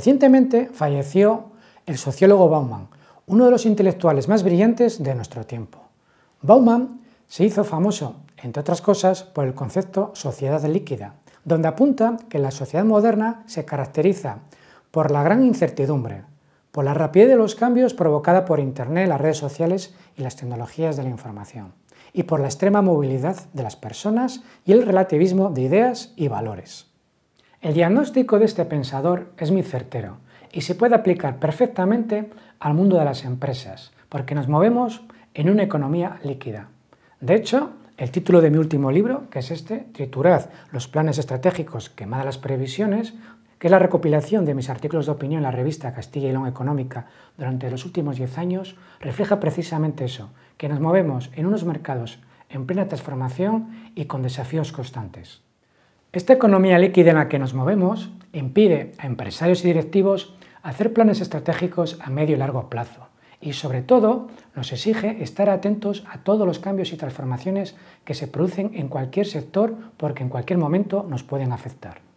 Recientemente falleció el sociólogo Bauman, uno de los intelectuales más brillantes de nuestro tiempo. Bauman se hizo famoso, entre otras cosas, por el concepto sociedad líquida, donde apunta que la sociedad moderna se caracteriza por la gran incertidumbre, por la rapidez de los cambios provocada por Internet, las redes sociales y las tecnologías de la información, y por la extrema movilidad de las personas y el relativismo de ideas y valores. El diagnóstico de este pensador es muy certero y se puede aplicar perfectamente al mundo de las empresas, porque nos movemos en una economía líquida. De hecho, el título de mi último libro, que es este, Triturad, los planes estratégicos, Quemada las previsiones, que es la recopilación de mis artículos de opinión en la revista Castilla y Long Económica durante los últimos 10 años, refleja precisamente eso, que nos movemos en unos mercados en plena transformación y con desafíos constantes. Esta economía líquida en la que nos movemos impide a empresarios y directivos hacer planes estratégicos a medio y largo plazo y sobre todo nos exige estar atentos a todos los cambios y transformaciones que se producen en cualquier sector porque en cualquier momento nos pueden afectar.